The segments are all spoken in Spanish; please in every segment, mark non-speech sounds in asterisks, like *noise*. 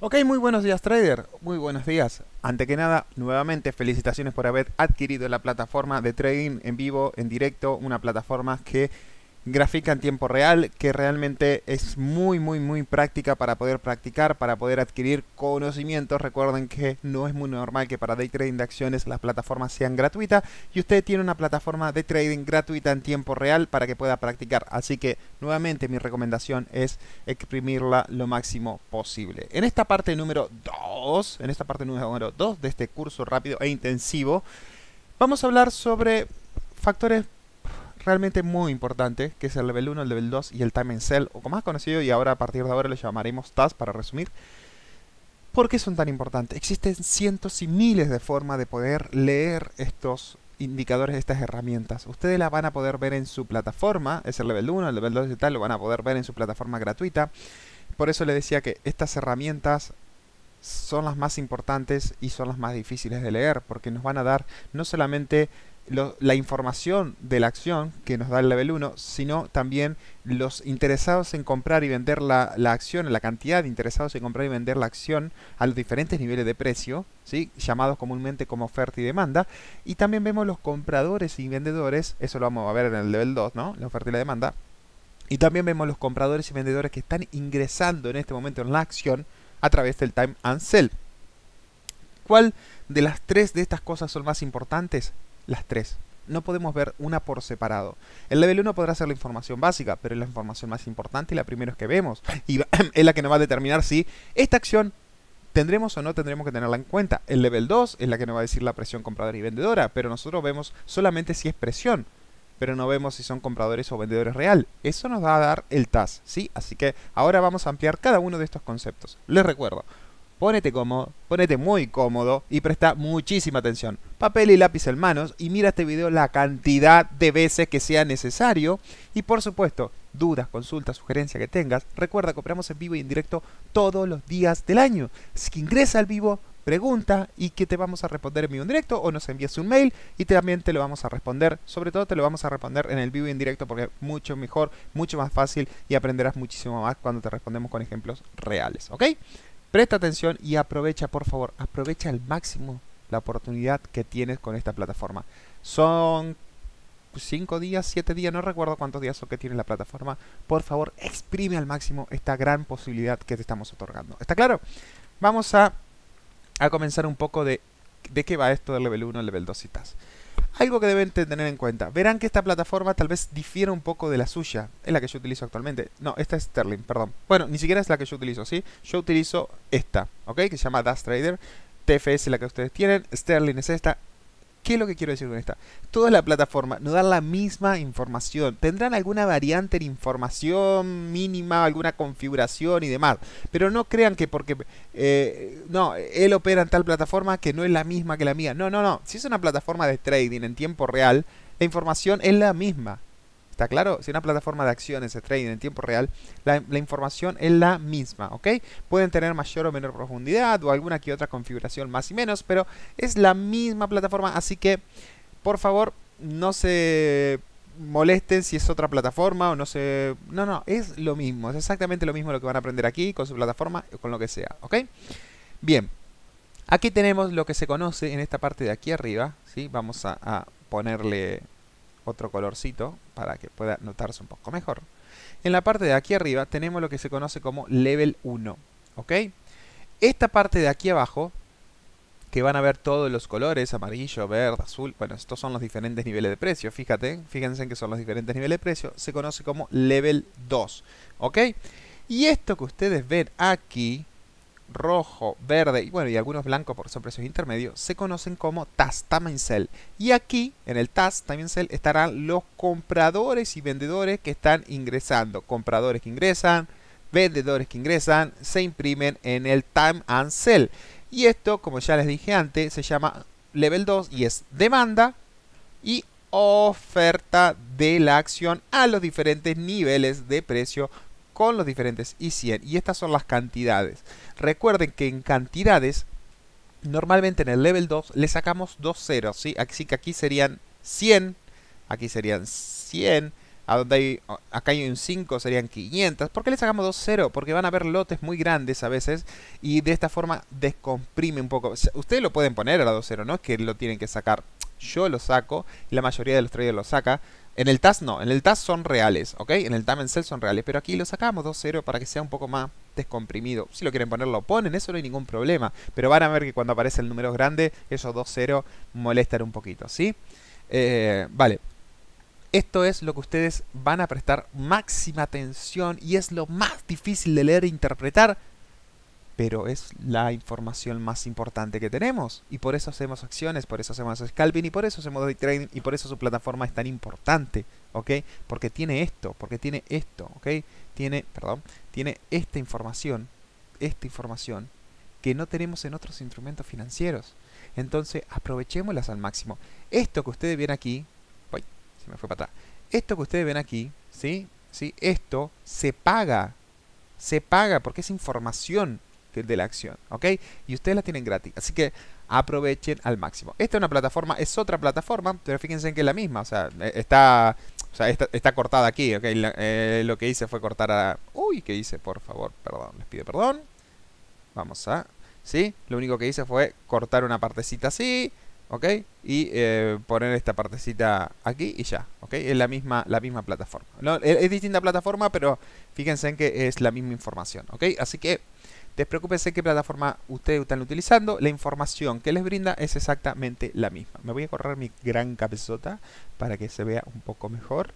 Ok, muy buenos días trader, muy buenos días. Ante que nada, nuevamente felicitaciones por haber adquirido la plataforma de trading en vivo, en directo, una plataforma que gráfica en tiempo real que realmente es muy muy muy práctica para poder practicar, para poder adquirir conocimientos. Recuerden que no es muy normal que para day trading de acciones las plataformas sean gratuitas y usted tiene una plataforma de trading gratuita en tiempo real para que pueda practicar. Así que nuevamente mi recomendación es exprimirla lo máximo posible. En esta parte número 2, en esta parte número 2 de este curso rápido e intensivo, vamos a hablar sobre factores realmente muy importante, que es el level 1, el level 2 y el time and cell, o como más conocido, y ahora a partir de ahora lo llamaremos TAS para resumir. ¿Por qué son tan importantes? Existen cientos y miles de formas de poder leer estos indicadores de estas herramientas. Ustedes las van a poder ver en su plataforma, es el level 1, el level 2 y tal, lo van a poder ver en su plataforma gratuita. Por eso le decía que estas herramientas son las más importantes y son las más difíciles de leer, porque nos van a dar no solamente la información de la acción que nos da el level 1, sino también los interesados en comprar y vender la, acción, la cantidad de interesados en comprar y vender la acción a los diferentes niveles de precio, ¿sí? llamados comúnmente como oferta y demanda. Y también vemos los compradores y vendedores, eso lo vamos a ver en el level 2, ¿no? la oferta y la demanda. Y también vemos los compradores y vendedores que están ingresando en este momento en la acción a través del time and sell. ¿Cuál de las tres de estas cosas son más importantes? las tres. No podemos ver una por separado. El level 1 podrá ser la información básica, pero es la información más importante y la primera que vemos. Y *clears throat* es la que nos va a determinar si esta acción tendremos o no tendremos que tenerla en cuenta. El level 2 es la que nos va a decir la presión compradora y vendedora, pero nosotros vemos solamente si es presión, pero no vemos si son compradores o vendedores real. Eso nos va a dar el TAS, ¿sí? Así que ahora vamos a ampliar cada uno de estos conceptos. Les recuerdo, Ponete cómodo, ponete muy cómodo y presta muchísima atención. Papel y lápiz en manos y mira este video la cantidad de veces que sea necesario. Y por supuesto, dudas, consultas, sugerencias que tengas, recuerda que operamos en vivo y en directo todos los días del año. Si ingresa al vivo, pregunta y que te vamos a responder en vivo en directo o nos envíes un mail y también te lo vamos a responder. Sobre todo te lo vamos a responder en el vivo y en directo porque es mucho mejor, mucho más fácil y aprenderás muchísimo más cuando te respondemos con ejemplos reales, ¿ok? Presta atención y aprovecha, por favor, aprovecha al máximo la oportunidad que tienes con esta plataforma. Son 5 días, 7 días, no recuerdo cuántos días son que tiene la plataforma. Por favor, exprime al máximo esta gran posibilidad que te estamos otorgando. ¿Está claro? Vamos a, a comenzar un poco de, de qué va esto del level 1 level 2 citas. Algo que deben tener en cuenta. Verán que esta plataforma tal vez difiera un poco de la suya. Es la que yo utilizo actualmente. No, esta es Sterling, perdón. Bueno, ni siquiera es la que yo utilizo, ¿sí? Yo utilizo esta, ¿ok? Que se llama Dash Trader. TFS es la que ustedes tienen. Sterling es esta. ¿Qué es lo que quiero decir con esta? Toda la plataforma nos da la misma información. Tendrán alguna variante de información mínima, alguna configuración y demás. Pero no crean que porque, eh, no, él opera en tal plataforma que no es la misma que la mía. No, no, no. Si es una plataforma de trading en tiempo real, la información es la misma. ¿Está claro? Si una plataforma de acciones se trading en tiempo real, la, información es la misma, ¿ok? Pueden tener mayor o menor profundidad o alguna que otra configuración más y menos, pero es la misma plataforma, así que por favor no se molesten si es otra plataforma o no se... No, no, es lo mismo, es exactamente lo mismo lo que van a aprender aquí con su plataforma o con lo que sea, ¿ok? Bien, aquí tenemos lo que se conoce en esta parte de aquí arriba, ¿sí? Vamos a ponerle otro colorcito para que pueda notarse un poco mejor. En la parte de aquí arriba tenemos lo que se conoce como level 1. ¿ok? Esta parte de aquí abajo, que van a ver todos los colores, amarillo, verde, azul, bueno, estos son los diferentes niveles de precio, fíjate, fíjense en que son los diferentes niveles de precio, se conoce como level 2. ¿ok? Y esto que ustedes ven aquí, rojo, verde y bueno, y algunos blancos por son precios intermedios, se conocen como TAS, Time Sell. Y aquí, en el TAS, Time Sell, estarán los compradores y vendedores que están ingresando. Compradores que ingresan, vendedores que ingresan, se imprimen en el Time and Sell. Y esto, como ya les dije antes, se llama Level 2 y es demanda y oferta de la acción a los diferentes niveles de precio con los diferentes y 100 Y estas son las cantidades. Recuerden que en cantidades, normalmente en el level 2 le sacamos dos ceros, ¿sí? Así que aquí serían 100, aquí serían 100, a donde acá hay un 5 serían 500. ¿Por qué le sacamos 2-0? Porque van a haber lotes muy grandes a veces y de esta forma descomprime un poco. ustedes lo pueden poner a la 2-0, no es que lo tienen que sacar. Yo lo saco, la mayoría de los traders lo saca. En el TAS no, en el TAS son reales, ¿ok? En el TAM en cel son reales, pero aquí lo sacamos 2-0 para que sea un poco más descomprimido. Si lo quieren poner, lo ponen, eso no hay ningún problema. Pero van a ver que cuando aparece el número grande, esos 2-0 molestan un poquito, ¿sí? Eh, vale. Esto es lo que ustedes van a prestar máxima atención y es lo más difícil de leer e interpretar pero es la información más importante que tenemos. Y por eso hacemos acciones, por eso hacemos scalping y por eso hacemos day trading y por eso su plataforma es tan importante, ¿ok? Porque tiene esto, porque tiene esto, ¿ok? Tiene, perdón, tiene esta información, esta información que no tenemos en otros instrumentos financieros. Entonces, aprovechémoslas al máximo. Esto que ustedes ven aquí, uy, se me fue para atrás. Esto que ustedes ven aquí, ¿sí? ¿Sí? Esto se paga. Se paga porque es información de la acción, ¿ok? Y ustedes la tienen gratis, así que aprovechen al máximo. Esta es una plataforma, es otra plataforma, pero fíjense que es la misma, o sea, e, está, o sea, está, cortada aquí, ¿ok? Eh, lo que hice fue cortar a... Uy, ¿qué hice? Por favor, perdón, les pido perdón. Vamos a... ¿Sí? Lo único que hice fue cortar una partecita así, y eh, poner esta partecita aquí y ya, ¿ok? Es la misma, la misma plataforma. No, e, es, distinta plataforma, pero fíjense en que es la misma información, ¿ok? Así que despreocúpense qué plataforma ustedes están utilizando, la información que les brinda es exactamente la misma. Me voy a correr mi gran cabezota para que se vea un poco mejor.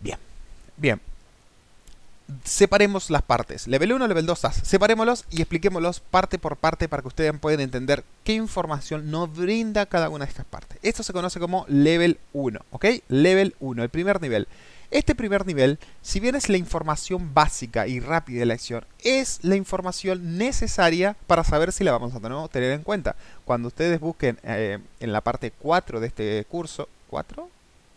Bien, bien separemos las partes. Level 1, level 2, Separémoslos y expliquémoslos parte por parte para que ustedes puedan entender qué información nos brinda cada una de estas partes. Esto se conoce como level 1, ¿ok? Level 1, el primer nivel. Este primer nivel, si bien es la información básica y rápida de la acción, es la información necesaria para saber si la vamos a tener en cuenta. Cuando ustedes busquen eh, en la parte 4 de este curso... ¿4?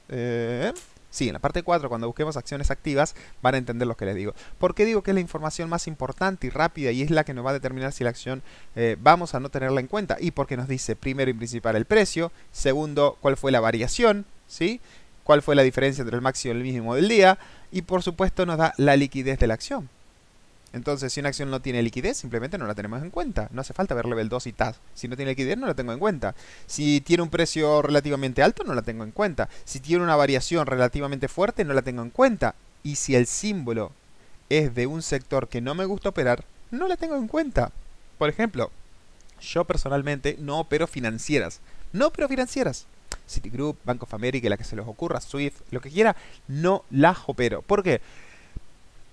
Eh, Sí, en la parte 4, cuando busquemos acciones activas, van a entender lo que les digo. ¿Por qué digo que es la información más importante y rápida y es la que nos va a determinar si la acción eh, vamos a no tenerla en cuenta? Y porque nos dice, primero y principal, el precio. Segundo, cuál fue la variación, ¿sí? Cuál fue la diferencia entre el máximo y el mínimo del día. Y por supuesto nos da la liquidez de la acción. Entonces, si una acción no tiene liquidez, simplemente no la tenemos en cuenta. No hace falta ver level 2 y TAS. Si no tiene liquidez, no la tengo en cuenta. Si tiene un precio relativamente alto, no la tengo en cuenta. Si tiene una variación relativamente fuerte, no la tengo en cuenta. Y si el símbolo es de un sector que no me gusta operar, no la tengo en cuenta. Por ejemplo, yo personalmente no opero financieras. No opero financieras. Citigroup, Bank of America, la que se les ocurra, Swift, lo que quiera, no las opero. ¿Por qué?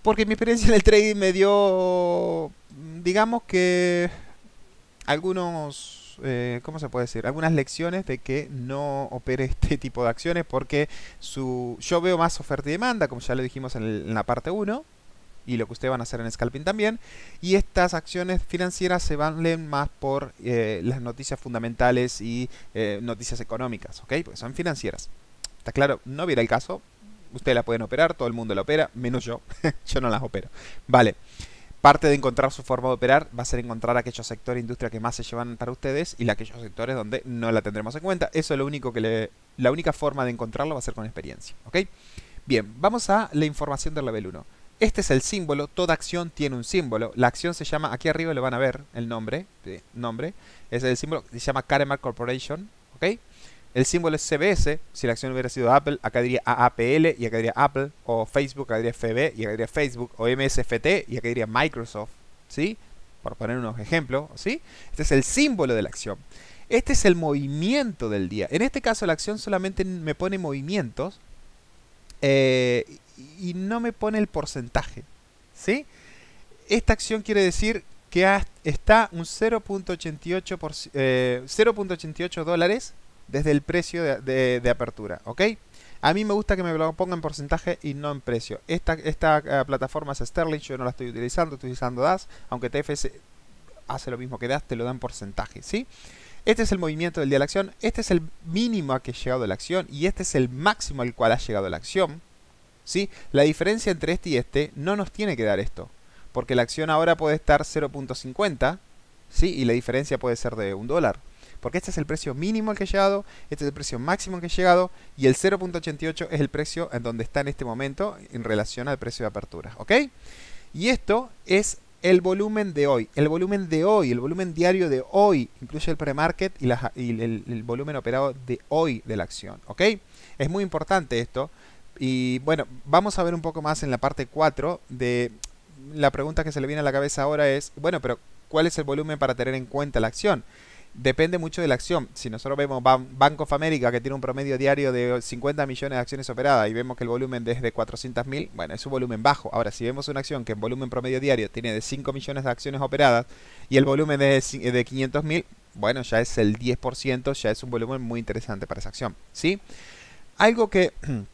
Porque mi experiencia en el trading me dio, digamos que, algunos, eh, ¿cómo se puede decir? Algunas lecciones de que no opere este *laughs* tipo de acciones porque su, yo veo más oferta y demanda, como ya lo dijimos en, la parte 1, y lo que ustedes van a hacer en Scalping también. Y estas acciones financieras se valen más por eh, las noticias fundamentales y eh, noticias económicas, ¿ok? Porque son financieras. Está claro, no hubiera el caso, Ustedes la pueden operar, todo el mundo la opera, menos yo. *laughs* yo no las opero. Vale. Parte de encontrar su forma de operar va a ser encontrar aquellos sectores de industria que más se llevan para ustedes y aquellos sectores donde no la tendremos en cuenta. Eso es lo único que le. La única forma de encontrarlo va a ser con experiencia. ¿Ok? Bien, vamos a la información del level 1. Este es el símbolo, toda acción tiene un símbolo. La acción se llama, aquí arriba lo van a ver el nombre, nombre, es el símbolo, se llama Caremark Corporation, ¿ok? El símbolo es CBS. Si la acción hubiera sido Apple, acá diría AAPL y acá diría Apple. O Facebook, acá diría FB y acá diría Facebook. O MSFT y acá diría Microsoft. ¿Sí? Por poner unos ejemplos. ¿Sí? Este es el símbolo de la acción. Este es el movimiento del día. En este caso, la acción solamente me pone movimientos eh, y no me pone el porcentaje. ¿Sí? Esta acción quiere decir que está un 0.88 eh, dólares desde el precio de, apertura, ¿ok? A mí me gusta que me lo ponga en porcentaje y no en precio. Esta, eh, plataforma es Sterling, yo no la estoy utilizando, estoy utilizando DAS, aunque TFS hace lo mismo que DAS, te lo dan porcentaje, ¿sí? Este es el movimiento del día de la acción, este es el mínimo a que ha llegado la acción y este es el máximo al cual ha llegado la acción. ¿sí? La diferencia entre este y este no nos tiene que dar esto, porque la acción ahora puede estar 0.50 ¿sí? y la diferencia puede ser de un dólar. Porque este es el precio mínimo al que he llegado, este es el precio máximo al que he llegado y el 0.88 es el precio en donde está en este momento en relación al precio de apertura. ¿Ok? Y esto es el volumen de hoy. El volumen de hoy, el volumen diario de hoy, incluye el pre-market y, el, volumen operado de hoy de la acción. ¿Ok? Es muy importante esto. Y bueno, vamos a ver un poco más en la parte 4 de la pregunta que se le viene a la cabeza ahora es, bueno, pero ¿cuál es el volumen para tener en cuenta la acción? depende mucho de la acción. Si nosotros vemos Banco Bank of America, que tiene un promedio diario de 50 millones de acciones operadas, y vemos que el volumen es de mil, bueno, es un volumen bajo. Ahora, si vemos una acción que en volumen promedio diario tiene de 5 millones de acciones operadas y el volumen es de, 500 mil, bueno, ya es el 10%, ya es un volumen muy interesante para esa acción. ¿Sí? Algo que *clears throat*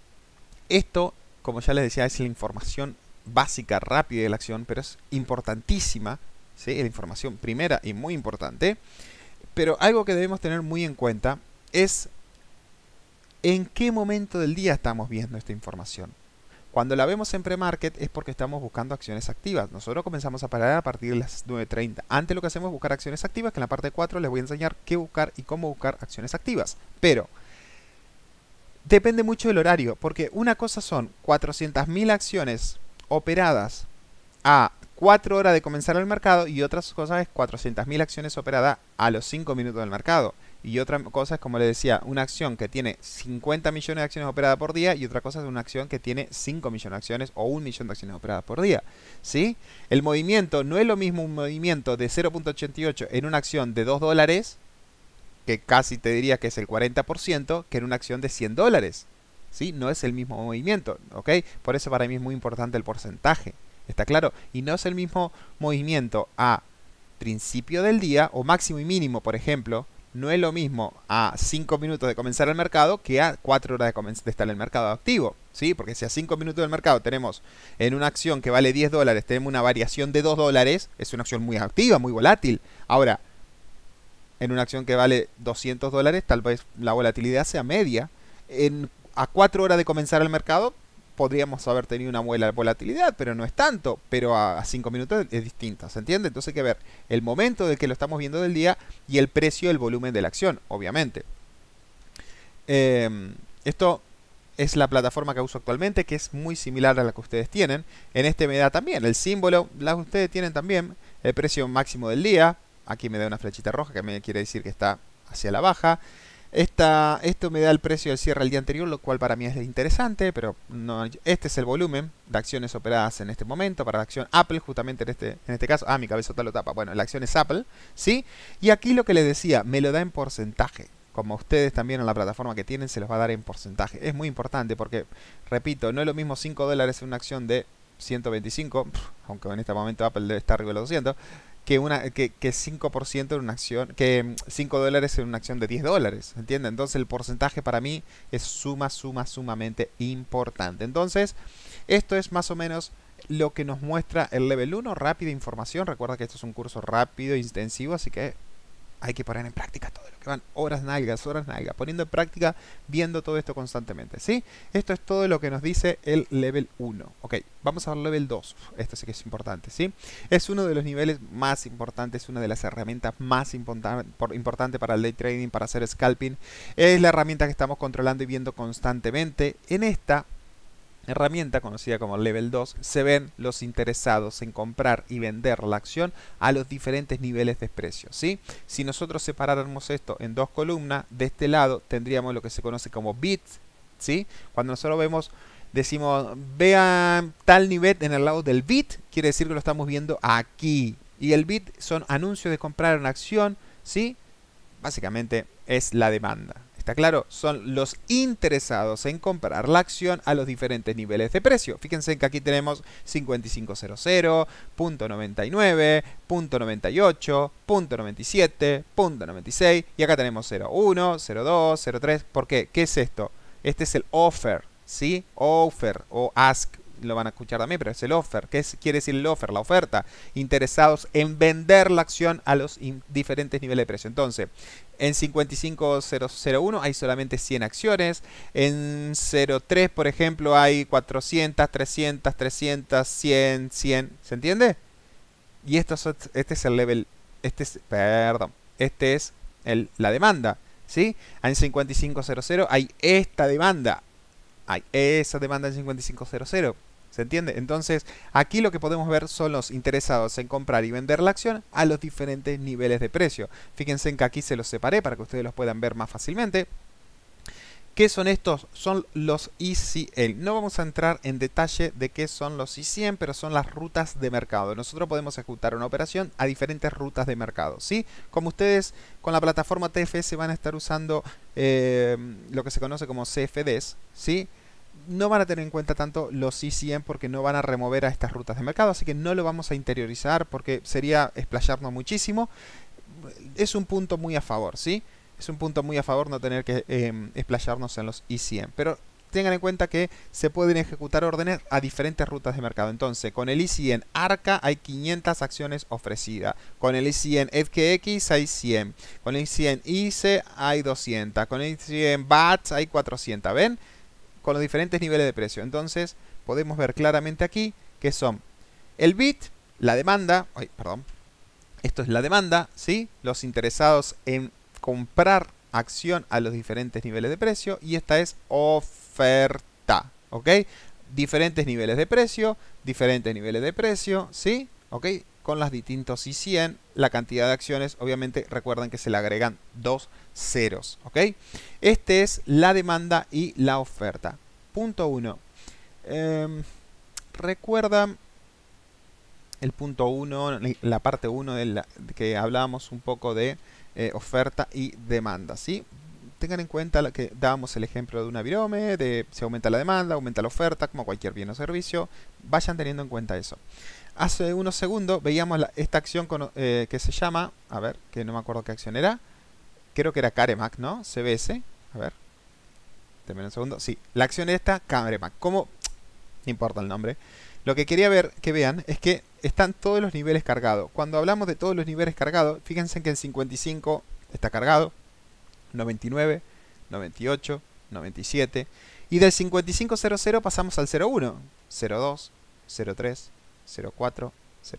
esto, como ya les decía, es la información básica, rápida de la acción, pero es importantísima, ¿sí? la información primera y muy importante. Pero algo que debemos tener muy en cuenta es en qué momento del día estamos viendo esta información. Cuando la vemos en pre-market es porque estamos buscando acciones activas. Nosotros comenzamos a parar a partir de las 9.30. Antes lo que hacemos es buscar acciones activas, que en la parte 4 les voy a enseñar qué buscar y cómo buscar acciones activas. Pero depende mucho del horario, porque una cosa son 400.000 acciones operadas a 4 horas de comenzar el mercado y otras cosas es 400.000 acciones operadas a los 5 minutos del mercado. Y otra cosa es, como le decía, una acción que tiene 50 millones de acciones operadas por día y otra cosa es una acción que tiene 5 millones de acciones o 1 millón de acciones operadas por día. ¿Sí? El movimiento no es lo mismo un movimiento de 0.88 en una acción de 2 dólares, que casi te diría que es el 40%, que en una acción de 100 dólares. ¿Sí? No es el mismo movimiento, ¿ok? Por eso para mí es muy importante el porcentaje. ¿Está claro? Y no es el mismo movimiento a principio del día o máximo y mínimo, por ejemplo, no es lo mismo a 5 minutos de comenzar el mercado que a 4 horas de, estar en el mercado activo. ¿sí? Porque si a 5 minutos del mercado tenemos en una acción que vale 10 dólares, tenemos una variación de 2 dólares, es una acción muy activa, muy volátil. Ahora, en una acción que vale 200 dólares, tal vez la volatilidad sea media. En, a 4 horas de comenzar el mercado, podríamos haber tenido una de volatilidad, pero no es tanto, pero a 5 minutos es distinta, ¿se entiende? Entonces hay que ver el momento de que lo estamos viendo del día y el precio, el volumen de la acción, obviamente. Em, esto es la plataforma que uso actualmente, que es muy similar a la que ustedes tienen. En este me da también el símbolo, la que ustedes tienen también, el precio máximo del día. Aquí me da una flechita roja que me quiere decir que está hacia la baja esto me da el este precio del cierre el día anterior, lo cual para mí es interesante, pero este es el volumen de acciones operadas en este momento, para la acción Apple, justamente en este, en este caso. Ah, mi cabezota lo tapa. Bueno, la acción es Apple, ¿sí? Y aquí lo que les decía, me lo da en porcentaje. Como ustedes también en la plataforma que tienen, se los va a dar en porcentaje. Es muy importante porque, repito, no es lo mismo 5 dólares en una acción de 125, aunque en este momento Apple debe estar arriba de los 200, que, una, que, 5% en una acción, que 5 mm, dólares en una acción de 10 dólares, ¿entiendes? Entonces el porcentaje para mí es suma, suma, sumamente importante. Entonces, esto es más o menos lo que nos muestra el level 1, rápida información. Recuerda que esto es un curso rápido, e intensivo, así que hay que poner en práctica todo lo que van. Horas nalgas, horas nalgas. Poniendo en práctica, viendo todo esto constantemente. ¿Sí? Esto es todo lo que nos dice el level 1. Ok, vamos al level 2. Esto sí que es importante, ¿sí? Es uno de los niveles más importantes, una de las herramientas más importantes para el day trading, para hacer scalping. Es la herramienta que estamos controlando y viendo constantemente. En esta herramienta conocida como Level 2, se ven los interesados en comprar y vender la acción a los diferentes niveles de precio. Si nosotros separáramos esto en dos columnas, de este lado tendríamos lo que se conoce como bit ¿sí? Cuando nosotros vemos, decimos, vean tal nivel en el lado del bit, quiere decir que lo estamos viendo aquí. Y el bit son anuncios de comprar una acción, ¿sí? Básicamente es la demanda claro, son los interesados en comprar la acción a los diferentes niveles de precio. Fíjense que aquí tenemos 5500, .99, .98, .97, .96 y acá tenemos 01, 02, 03. ¿Por qué? ¿Qué es esto? Este es el offer, ¿sí? Offer o ask lo van a escuchar también, pero es el offer. ¿Qué quiere decir el offer? La oferta. Interesados en vender la acción a los diferentes niveles de precio. Entonces, en 55001 hay solamente 100 acciones. En 03, por ejemplo, hay 400, 300, 300, 100, 100. ¿Se entiende? Y esto este es el level. Este es, perdón. Este es la demanda. ¿Sí? En 5500 hay esta demanda. Hay esa demanda en 5500. ¿Se entiende? Entonces, aquí lo que podemos ver son los interesados en comprar y vender la acción a los diferentes niveles de precio. Fíjense en que aquí se los separé para que ustedes los puedan ver más fácilmente. ¿Qué son estos? Son los ECL. No vamos a entrar en detalle de qué son los ECM, pero son las rutas de mercado. Nosotros podemos ejecutar una operación a diferentes rutas de mercado. ¿sí? Como ustedes con la plataforma TFS van a estar usando eh, lo que se conoce como CFDs, ¿sí? no van a tener en cuenta tanto los 100 e porque no van a remover a estas rutas de mercado, así que no lo vamos a interiorizar porque sería explayarnos muchísimo. Es un punto muy a favor, ¿sí? Es un punto muy a favor no tener que eh, explayarnos en los 100 e Pero tengan en cuenta que se pueden ejecutar órdenes a diferentes rutas de mercado. Entonces, con el ECN ARCA hay 500 acciones ofrecidas. Con el ICM e FKX hay 100. Con el 100 ICE hay 200. Con el EC100 BATS hay 400. ¿Ven? con los diferentes niveles de precio. Entonces podemos ver claramente aquí que son el bit, la demanda, ay, perdón, esto es la demanda, ¿sí? los interesados en comprar acción a los diferentes niveles de precio y esta es oferta, ¿ok? Diferentes niveles de precio, diferentes niveles de precio, ¿sí? ¿Ok? con las distintos y 100 la cantidad de acciones, obviamente recuerden que se le agregan dos ceros, ¿ok? Este es la demanda y la oferta. Punto 1. Em, recuerda el punto 1, la parte 1 de que hablábamos un poco de eh, oferta y demanda, ¿sí? Tengan en cuenta que dábamos el ejemplo de una virome, de si aumenta la demanda, aumenta la oferta, como cualquier bien o servicio, vayan teniendo en cuenta eso hace unos segundos veíamos esta acción eh, que se llama, a ver, que no me acuerdo qué acción era, creo que era Caremac, ¿no? CBS, a ver, termino un segundo, sí, la acción era esta, Caremac, ¿cómo? *tsk* No importa el nombre. Lo que quería ver, que vean, es que están todos los niveles cargados. Cuando hablamos de todos los niveles cargados, fíjense que el 55 está cargado, 99, 98, 97, y del 5500 pasamos al 01, 02, 03, 04,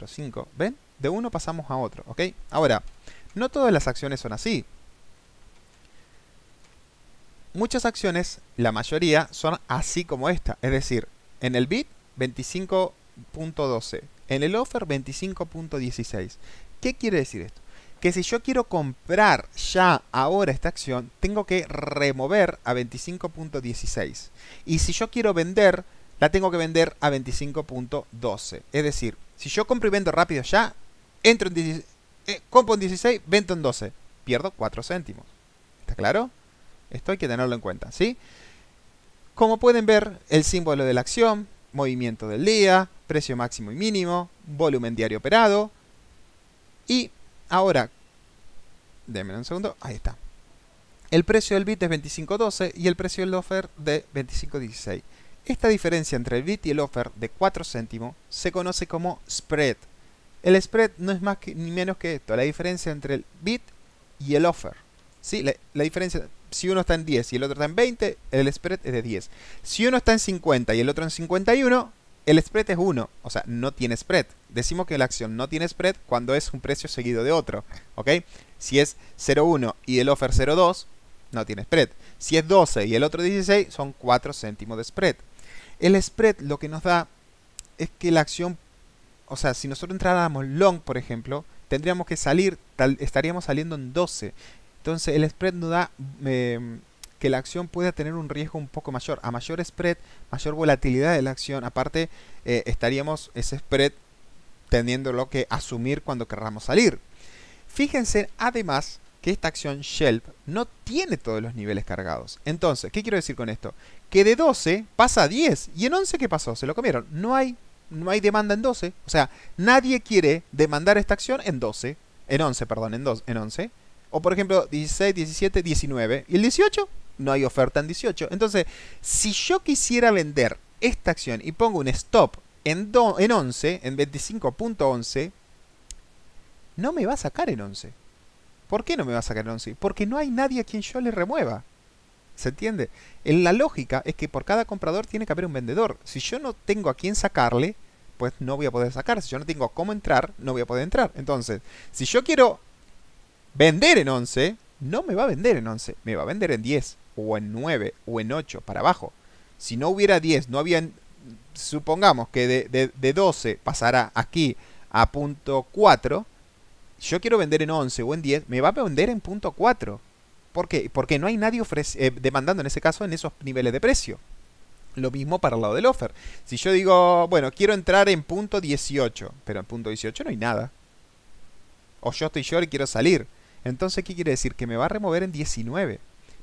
05. ¿Ven? De uno pasamos a otro, ¿ok? Ahora, no todas las acciones son así. Muchas acciones, la mayoría, son así como esta. Es decir, en el bit 25.12, en el offer 25.16. ¿Qué quiere decir esto? Que si yo quiero comprar ya ahora esta acción, tengo que remover a 25.16. Y si yo quiero vender, la tengo que vender a 25.12. Es decir, si yo compro y vendo rápido ya, entro en 16, eh, compro en 16, vendo en 12. Pierdo 4 céntimos. ¿Está claro? Esto hay que tenerlo en cuenta, ¿sí? Como pueden ver, el símbolo de la acción, movimiento del día, precio máximo y mínimo, volumen diario operado. Y ahora, denme un segundo, ahí está. El precio del bit es 25.12 y el precio del offer de 25.16. Esta diferencia entre el bid y el offer de 4 céntimos se conoce como spread. El spread no es más ni menos que esto, la diferencia entre el bid y el offer. La, diferencia, si uno está en 10 y el otro está en 20, el spread es de 10. Si uno está en 50 y el otro en 51, el spread es 1, o sea, no tiene spread. Decimos que la acción no tiene spread cuando es un precio seguido de otro, Si es 0,1 y el offer 0,2, no tiene spread. Si es 12 y el otro 16, son 4 céntimos de spread. El spread lo que nos da es que la acción, o sea, si nosotros entráramos long, por ejemplo, tendríamos que salir, estaríamos saliendo en 12. Entonces el spread nos da em, que la acción pueda tener un riesgo un poco mayor. A mayor spread, mayor volatilidad de la acción. Aparte, eh, estaríamos ese spread lo que asumir cuando querramos salir. Fíjense además que esta acción Shelf no tiene todos los niveles cargados. Entonces, ¿qué quiero decir con esto? Que de 12 pasa a 10. ¿Y en 11 qué pasó? Se lo comieron. No hay, no hay demanda en 12. O sea, nadie quiere demandar esta acción en 12. En 11, perdón, en, en 11. O por ejemplo, 16, 17, 19. ¿Y el 18? No hay oferta en 18. Entonces, si yo quisiera vender esta acción y pongo un stop en, en 11, en 25.11, no me va a sacar en 11. ¿Por qué no me va a sacar en 11? Porque no hay nadie a quien yo le remueva. ¿Se entiende? En la lógica es que por cada comprador tiene que haber un vendedor. Si yo no tengo a quien sacarle, pues no voy a poder sacar. Si yo no tengo cómo entrar, no voy a poder entrar. Entonces, si yo quiero vender en 11, no me va a vender en 11, me va a vender en 10 o en 9 o en 8 para abajo. Si no hubiera 10, no había, supongamos que de, de 12 pasará aquí a punto 4, yo quiero vender en 11 o en 10, me va a vender en punto 4. ¿Por qué? Porque no hay nadie eh, demandando en ese caso en esos niveles de precio. Lo mismo para el lado del offer. Si yo digo, bueno, quiero entrar en punto 18, pero en punto 18 no hay nada. O yo estoy short y quiero salir. Entonces, ¿qué quiere decir? Que me va a remover en 19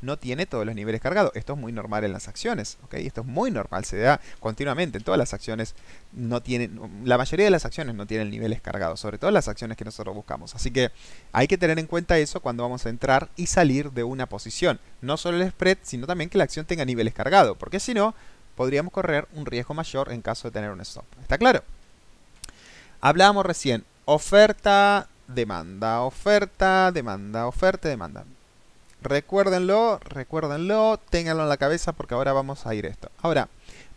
no tiene todos los niveles cargados. Esto es muy normal en las acciones, Esto es muy normal, se da continuamente en todas las acciones. No tienen, la mayoría de las acciones no tienen niveles cargados, sobre todo las acciones que nosotros buscamos. Así que hay que tener en cuenta eso cuando vamos a entrar y salir de una posición. No solo el spread, sino también que la acción tenga niveles cargados, porque si no, podríamos correr un riesgo mayor en caso de tener un stop. ¿Está claro? Hablábamos recién, oferta, demanda, oferta, demanda, oferta, demanda. Recuérdenlo, recuérdenlo, ténganlo en la cabeza porque ahora vamos a ir a esto. Ahora,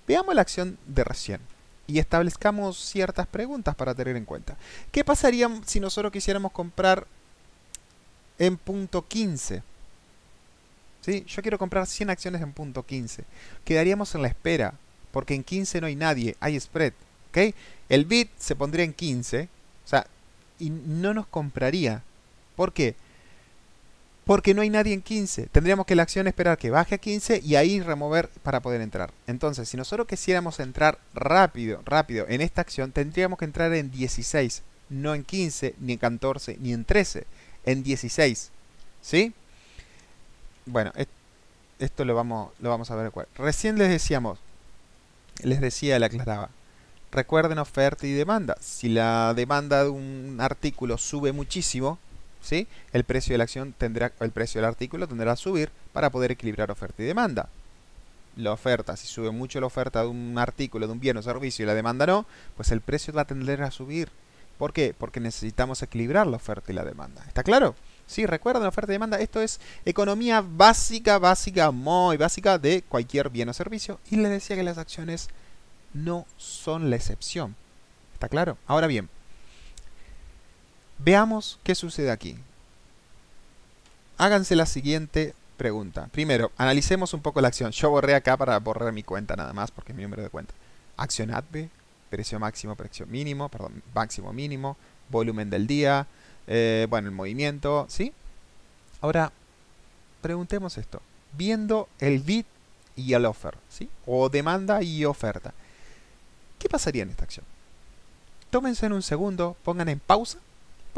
veamos la acción de recién y establezcamos ciertas preguntas para tener en cuenta. ¿Qué pasaría si nosotros quisiéramos comprar en punto 15? ¿Sí? Yo quiero comprar 100 acciones en punto 15. Quedaríamos en la espera, porque en 15 no hay nadie, hay spread. ¿okay? El bid se pondría en 15, o sea, y no nos compraría. ¿Por qué? porque no hay nadie en 15. Tendríamos que la acción esperar que baje a 15 y ahí remover para poder entrar. Entonces, si nosotros quisiéramos entrar rápido, rápido en esta acción, tendríamos que entrar en 16, no en 15, ni en 14, ni en 13, en 16. ¿Sí? Bueno, esto lo vamos, lo vamos a ver. Recién les decíamos, les decía, le aclaraba, recuerden oferta y demanda. Si la demanda de un artículo sube muchísimo, el precio de la acción tendrá, el precio del artículo tendrá a subir para poder equilibrar oferta y demanda. La oferta, si sube mucho la oferta de un artículo, de un bien o servicio y la demanda no, pues el precio va a tender a subir. ¿Por qué? Porque necesitamos equilibrar la oferta y la demanda. ¿Está claro? Sí, recuerden la oferta y demanda. Esto es economía básica, básica, muy básica de cualquier bien o servicio. Y les decía que las acciones no son la excepción. ¿Está claro? Ahora bien, Veamos qué sucede aquí. Háganse la siguiente pregunta. Primero, analicemos un poco la acción. Yo borré acá para borrar mi cuenta nada más, porque es mi número de cuenta. Acción ADB, precio máximo, precio mínimo, perdón, máximo mínimo, volumen del día, eh, bueno, el movimiento, ¿sí? Ahora, preguntemos esto. Viendo el bid y el offer, ¿sí? O demanda y oferta. ¿Qué pasaría en esta acción? Tómense en un segundo, pongan en pausa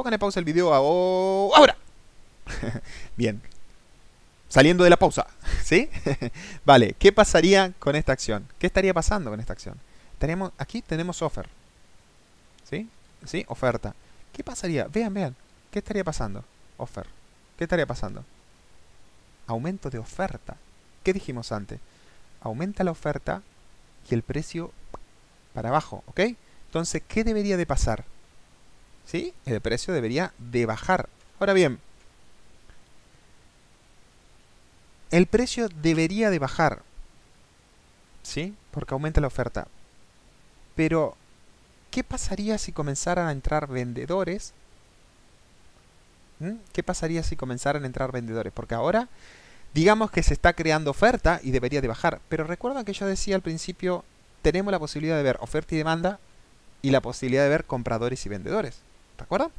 Pónganle pausa el video ahora. *laughs* Bien. Saliendo de la pausa, *laughs* ¿sí? *laughs* vale, ¿qué pasaría con esta acción? ¿Qué estaría pasando con esta acción? Tenemos, aquí tenemos offer. ¿Sí? ¿Sí? Oferta. ¿Qué pasaría? Vean, vean. ¿Qué estaría pasando? Offer. ¿Qué estaría pasando? Aumento de oferta. ¿Qué dijimos antes? Aumenta la oferta y el precio para abajo, ¿ok? Entonces, ¿qué debería de pasar? ¿sí? El precio debería de bajar. Ahora bien, el precio debería de bajar, ¿sí? Porque aumenta la oferta. Pero, ¿qué pasaría si comenzaran a entrar vendedores? ¿Mm? ¿Qué pasaría si comenzaran a entrar vendedores? Porque ahora, digamos que se está creando oferta y debería de bajar. Pero recuerda que yo decía al principio, tenemos la posibilidad de ver oferta y demanda y la posibilidad de ver compradores y vendedores. ¿De acuerdo?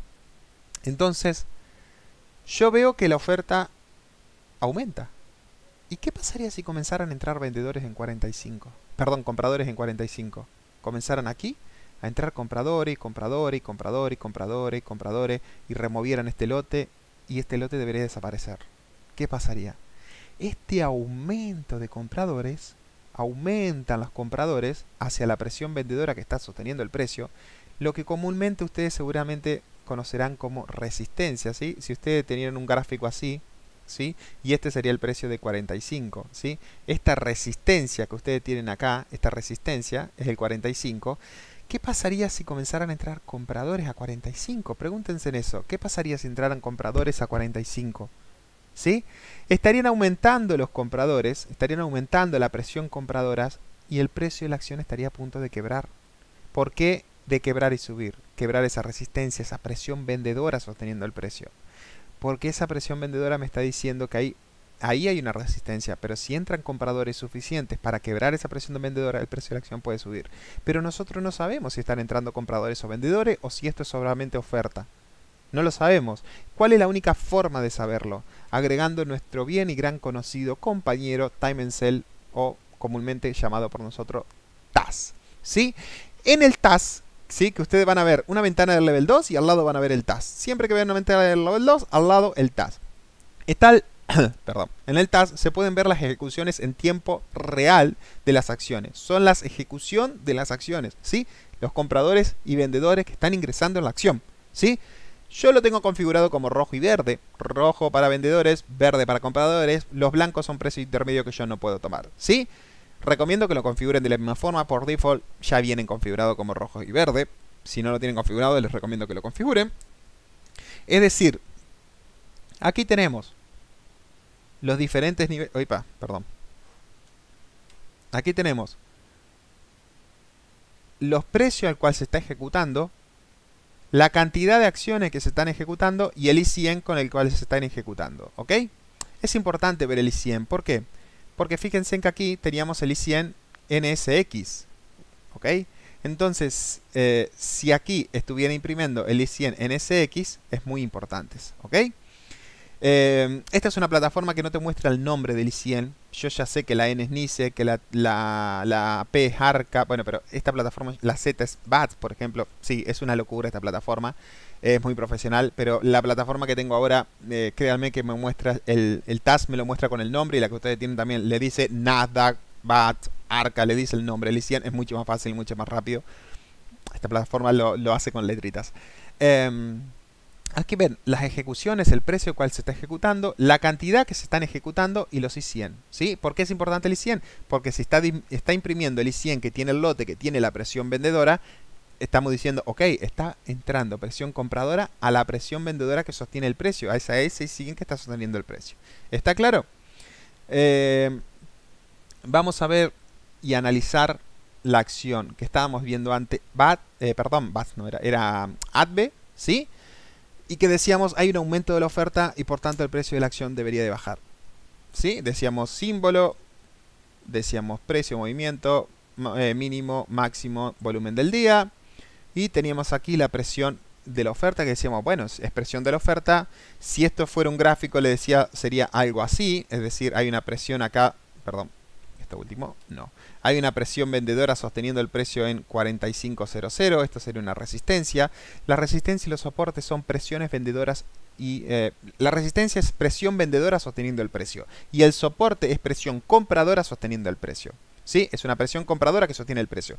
Entonces, yo veo que la oferta aumenta. ¿Y qué pasaría si comenzaran a entrar vendedores en 45? Perdón, compradores en 45. Comenzaran aquí a entrar compradores, compradores, compradores, compradores, compradores y removieran este lote y este lote debería desaparecer. ¿Qué pasaría? Este aumento de compradores aumentan los compradores hacia la presión vendedora que está sosteniendo el precio lo que comúnmente ustedes seguramente conocerán como resistencia, ¿sí? Si ustedes tenían un gráfico así, ¿sí? Y este sería el precio de 45, ¿sí? Esta resistencia que ustedes tienen acá, esta resistencia es el 45. ¿Qué pasaría si comenzaran a entrar compradores a 45? Pregúntense en eso. ¿Qué pasaría si entraran compradores a 45? ¿Sí? Estarían aumentando los compradores, estarían aumentando la presión compradoras y el precio de la acción estaría a punto de quebrar. ¿Por qué de quebrar y subir, quebrar esa resistencia, esa presión vendedora sosteniendo el precio. Porque esa presión vendedora me está diciendo que hay, ahí hay una resistencia, pero si entran compradores suficientes para quebrar esa presión vendedora, el precio de la acción puede subir. Pero nosotros no sabemos si están entrando compradores o vendedores o si esto es solamente oferta. No lo sabemos. ¿Cuál es la única forma de saberlo? Agregando nuestro bien y gran conocido compañero Time and Sell o comúnmente llamado por nosotros TAS. ¿Sí? En el TAS ¿sí? Que ustedes van a ver una ventana del level 2 y al lado van a ver el TAS. Siempre que vean una ventana del level 2, al lado el TAS. Está *coughs* perdón, en el TAS se pueden ver las ejecuciones en tiempo real de las acciones. Son las ejecución de las acciones, ¿sí? Los compradores y vendedores que están ingresando en la acción, ¿sí? Yo lo tengo configurado como rojo y verde. Rojo para vendedores, verde para compradores. Los blancos son precios intermedios que yo no puedo tomar, ¿sí? sí Recomiendo que lo configuren de la misma forma, por default ya vienen configurado como rojo y verde. Si no lo tienen configurado, les recomiendo que lo configuren. Es decir, aquí tenemos los diferentes niveles... pa, perdón. Aquí tenemos los precios al cual se está ejecutando, la cantidad de acciones que se están ejecutando y el 100 con el cual se están ejecutando. ¿Ok? Es importante ver el 100 ¿Por qué? Porque fíjense que aquí teníamos el i NSX. ¿Ok? Entonces, eh, si aquí estuviera imprimiendo el i NSX, es muy importante. ¿Ok? Eh, esta es una plataforma que no te muestra el nombre del i Yo ya sé que la N es Nice, que la, la, la P es Arca. Bueno, pero esta plataforma, la Z es BAT, por ejemplo. Sí, es una locura esta plataforma es muy profesional, pero la plataforma que tengo ahora, eh, créanme que me muestra, el, TAS me lo muestra con el nombre y la que ustedes tienen también le dice Nasdaq, BAT, ARCA, le dice el nombre, el I100 es mucho más fácil, mucho más rápido. Esta plataforma lo, hace con letritas. Em, hay aquí ven las ejecuciones, el precio cual se está ejecutando, la cantidad que se están ejecutando y los I100. ¿sí? ¿Por qué es importante el I100? Porque si está, está imprimiendo el I100 que tiene el lote, que tiene la presión vendedora, estamos diciendo, ok, está entrando presión compradora a la presión vendedora que sostiene el precio, a esa S siguen que está sosteniendo el precio. ¿Está claro? Eh, vamos a ver y analizar la acción que estábamos viendo antes, BAT, eh, perdón, BAT no era, era um, ADVE, ¿sí? Y que decíamos, hay un aumento de la oferta y por tanto el precio de la acción debería de bajar. ¿Sí? Decíamos símbolo, decíamos precio, movimiento, eh, mínimo, máximo, volumen del día. Y teníamos aquí la presión de la oferta que decíamos, bueno, es presión de la oferta. Si esto fuera un gráfico, le decía, sería algo así. Es decir, hay una presión acá, perdón, esto último, no. Hay una presión vendedora sosteniendo el precio en 45.00. Esto sería una resistencia. La resistencia y los soportes son presiones vendedoras y eh, la resistencia es presión vendedora sosteniendo el precio. Y el soporte es presión compradora sosteniendo el precio. Es una presión compradora que sostiene el precio.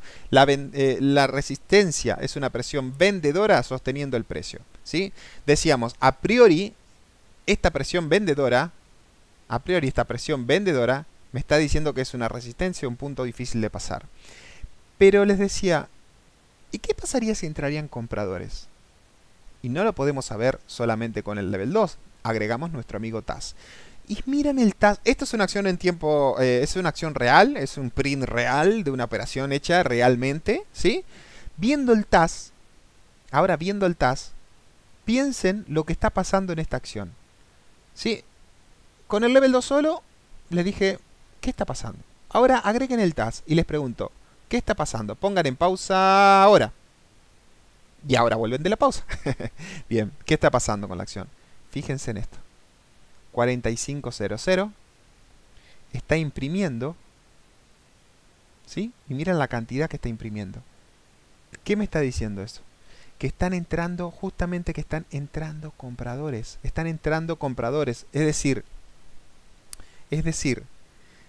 Eh, la, resistencia es una presión vendedora sosteniendo el precio, ¿sí? Decíamos, a priori, esta presión vendedora, a priori esta presión vendedora, me está diciendo que es una resistencia, un punto difícil de pasar. Pero les decía, ¿y qué pasaría si entrarían compradores? Y no lo podemos saber solamente con el level 2, agregamos nuestro amigo TAS. Y miren el TAS, Esto es una acción en tiempo. Eh, es una acción real. Es un print real de una operación hecha realmente. ¿Sí? Viendo el TAS Ahora viendo el TAS Piensen lo que está pasando en esta acción. ¿Sí? Con el level 2 solo. Les dije. ¿Qué está pasando? Ahora agreguen el TAS Y les pregunto. ¿Qué está pasando? Pongan en pausa ahora. Y ahora vuelven de la pausa. *laughs* Bien, ¿qué está pasando con la acción? Fíjense en esto. 4500 está imprimiendo, ¿sí? Y miren la cantidad que está imprimiendo. ¿Qué me está diciendo eso? Que están entrando, justamente que están entrando compradores. Están entrando compradores. Es decir, es decir,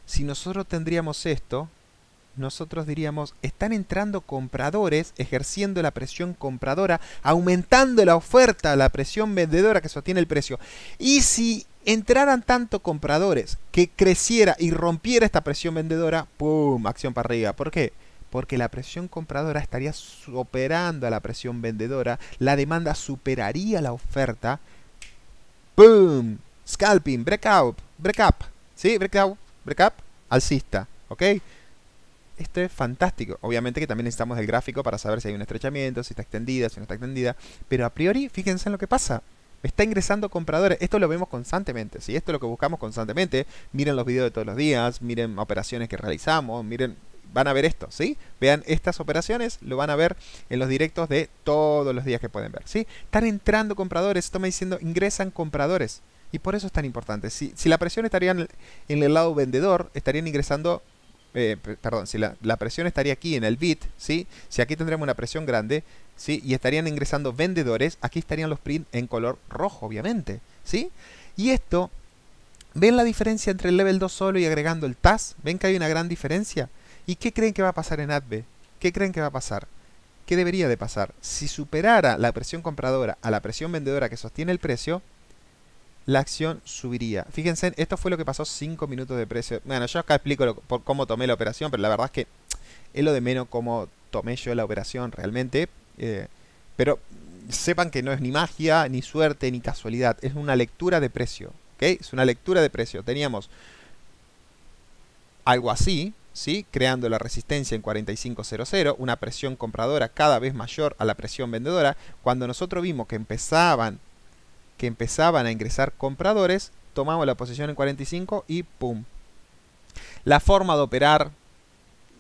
si nosotros tendríamos esto, nosotros diríamos, están entrando compradores, ejerciendo la presión compradora, aumentando la oferta, la presión vendedora que sostiene el precio. Y si entraran tanto compradores que creciera y rompiera esta presión vendedora, ¡pum! Acción para arriba. ¿Por qué? Porque la presión compradora estaría superando a la presión vendedora, la demanda superaría la oferta. ¡Pum! Scalping, breakout, breakup. ¿sí? Breakout, break up, alcista, ¿ok? esto es fantástico. Obviamente que también necesitamos el gráfico para saber si hay un estrechamiento, si está extendida, si no está extendida. Pero a priori, fíjense en lo que pasa. Está ingresando compradores. Esto lo vemos constantemente. Si esto es lo que buscamos constantemente, miren los videos de todos los días, miren operaciones que realizamos, miren van a ver esto, ¿sí? Vean estas operaciones, lo van a ver en los directos de todos los días que pueden ver, ¿sí? Están entrando compradores, esto me diciendo, ingresan compradores. Y por eso es tan importante. Si, la presión estaría en el, lado vendedor, estarían ingresando eh, perdón, si la, presión estaría aquí en el bit, ¿sí? Si aquí tendremos una presión grande, ¿sí? Y estarían ingresando vendedores, aquí estarían los print en color rojo, obviamente, ¿sí? Y esto, ¿ven la diferencia entre el level 2 solo y agregando el TAS? ¿Ven que hay una gran diferencia? ¿Y qué creen que va a pasar en ADB? ¿Qué creen que va a pasar? ¿Qué debería de pasar? Si superara la presión compradora a la presión vendedora que sostiene el precio, la acción subiría. Fíjense, esto fue lo que pasó 5 minutos de precio. Bueno, yo acá explico por cómo tomé la operación, pero la verdad es que es lo de menos cómo tomé yo la operación realmente. Eh, pero sepan que no es ni magia, ni suerte, ni casualidad. Es una lectura de precio. ¿ok? Es una lectura de precio. Teníamos algo así, ¿sí? creando la resistencia en 45.00, una presión compradora cada vez mayor a la presión vendedora. Cuando nosotros vimos que empezaban que empezaban a ingresar compradores, tomamos la posición en 45 y ¡pum! La forma de operar,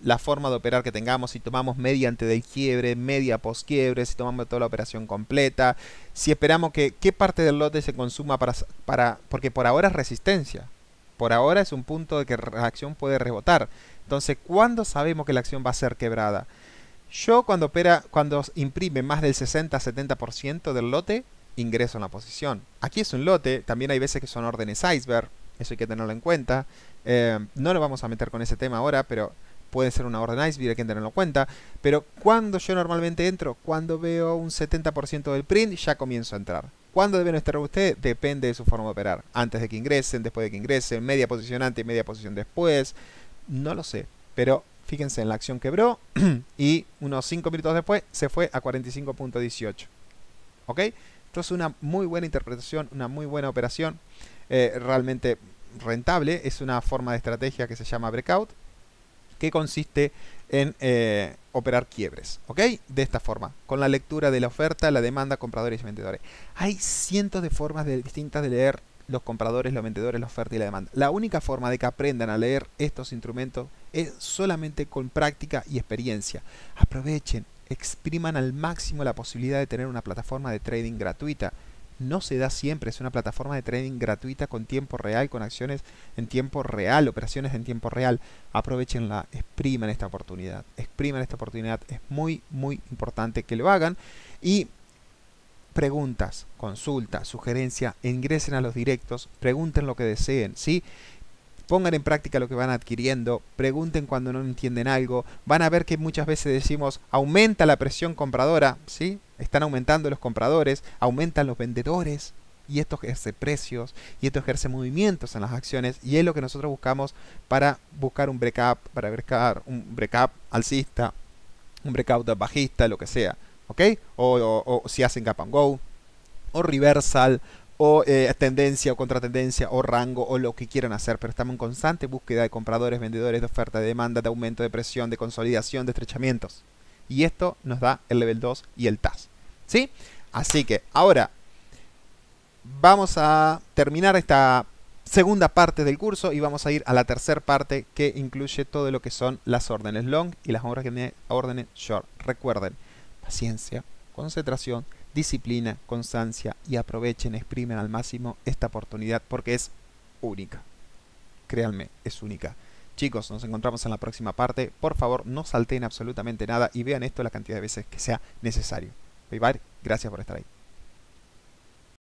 la forma de operar que tengamos, si tomamos mediante del quiebre, media post quiebre, si tomamos toda la operación completa, si esperamos que qué parte del lote se consuma para, para porque por ahora es resistencia, por ahora es un punto de que la acción puede rebotar. Entonces, ¿cuándo sabemos que la acción va a ser quebrada? Yo cuando opera, cuando imprime más del 60-70% del lote, ingreso en la posición. Aquí es un lote, también hay veces que son órdenes iceberg, eso hay que tenerlo en cuenta. Eh, no lo vamos a meter con ese tema ahora, pero puede ser una orden iceberg, hay que tenerlo en cuenta. Pero cuando yo normalmente entro, cuando veo un 70% del print, ya comienzo a entrar. ¿Cuándo deben estar ustedes? Depende de su forma de operar. Antes de que ingresen, después de que ingresen, media posición antes, y media posición después. No lo sé. Pero fíjense en la acción quebró *clears throat* y unos 5 minutos después se fue a 45.18. ¿Ok? es una muy buena interpretación, una muy buena operación, eh, realmente rentable, es una forma de estrategia que se llama breakout, que consiste en eh, operar quiebres, ¿ok? De esta forma, con la lectura de la oferta, la demanda, compradores y vendedores. Hay cientos de formas distintas de leer los compradores, los vendedores, la oferta y la demanda. La única forma de que aprendan a leer estos instrumentos es solamente con práctica y experiencia. Aprovechen, expriman al máximo la posibilidad de tener una plataforma de trading gratuita. No se da siempre, es una plataforma de trading gratuita con tiempo real, con acciones en tiempo real, operaciones en tiempo real. Aprovechenla, expriman esta oportunidad, expriman esta oportunidad, es muy, muy importante que lo hagan. Y preguntas, consultas, sugerencias, ingresen a los directos, pregunten lo que deseen, ¿sí? pongan en práctica lo que van adquiriendo, pregunten cuando no entienden algo, van a ver que muchas veces decimos aumenta la presión compradora, ¿sí? Están aumentando los compradores, aumentan los vendedores, y esto ejerce precios, y esto ejerce movimientos en las acciones, y es lo que nosotros buscamos para buscar un breakup, para buscar un breakup alcista, un breakout bajista, lo que sea, ¿ok? O, o si hacen gap and go, o reversal, o eh, tendencia o contratendencia o rango o lo que quieran hacer, pero estamos en constante búsqueda de compradores, vendedores, de oferta, de demanda, de aumento de presión, de consolidación, de estrechamientos. Y esto nos da el level 2 y el TAS. ¿Sí? Así que ahora vamos a terminar esta segunda parte del curso y vamos a ir a la tercera parte que incluye todo lo que son las órdenes long y las órdenes short. Recuerden, paciencia, concentración, disciplina, constancia y aprovechen, exprimen al máximo esta oportunidad porque es única. Créanme, es única. Chicos, nos encontramos en la próxima parte. Por favor, no salten absolutamente nada y vean esto la cantidad de veces que sea necesario. Bye bye, gracias por estar ahí.